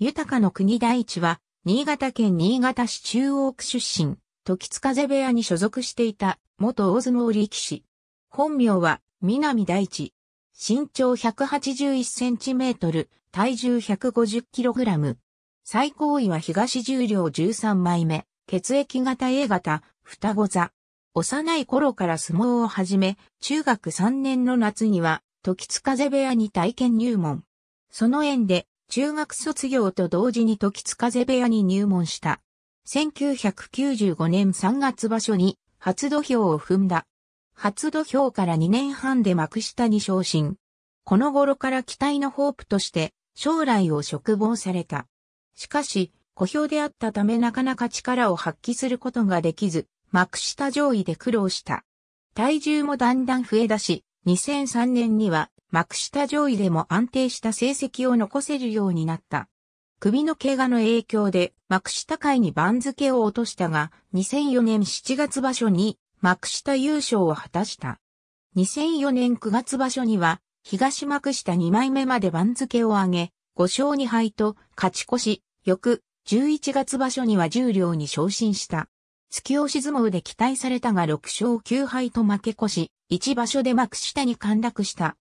豊かの国大地は、新潟県新潟市中央区出身、時津風部屋に所属していた、元大相撲力士。本名は、南大地。身長181センチメートル、体重150キログラム。最高位は東重量13枚目、血液型 A 型、双子座。幼い頃から相撲を始め、中学3年の夏には、時津風部屋に体験入門。その縁で、中学卒業と同時に時津風部屋に入門した。1995年3月場所に初土俵を踏んだ。初土俵から2年半で幕下に昇進。この頃から期待のホープとして将来を嘱望された。しかし、小兵であったためなかなか力を発揮することができず、幕下上位で苦労した。体重もだんだん増え出し、2003年には幕下上位でも安定した成績を残せるようになった。首の怪我の影響で幕下界に番付を落としたが、2004年7月場所に幕下優勝を果たした。2004年9月場所には、東幕下2枚目まで番付を上げ、5勝2敗と勝ち越し、翌11月場所には十両に昇進した。突き押し相撲で期待されたが6勝9敗と負け越し、1場所で幕下に陥落した。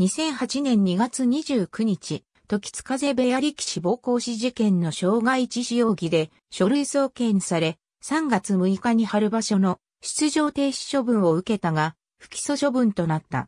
2008年2月29日、時津風部屋力士暴行死事件の傷害致死容疑で書類送検され、3月6日に春場所の出場停止処分を受けたが、不起訴処分となった。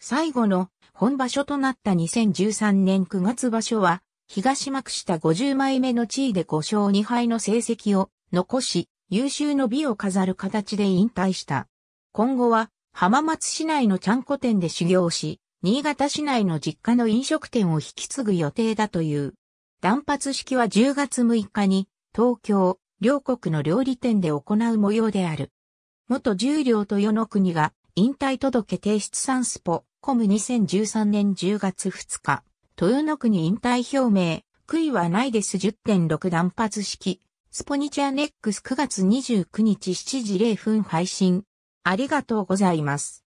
最後の本場所となった2013年9月場所は、東幕下50枚目の地位で5勝2敗の成績を残し、優秀の美を飾る形で引退した。今後は、浜松市内のちゃんこ店で修行し、新潟市内の実家の飲食店を引き継ぐ予定だという。断髪式は10月6日に東京、両国の料理店で行う模様である。元十両豊の国が引退届提出サンスポ、コム2013年10月2日、豊の国引退表明、悔いはないです10.6断髪式、スポニチャネックス9月29日7時0分配信。ありがとうございます。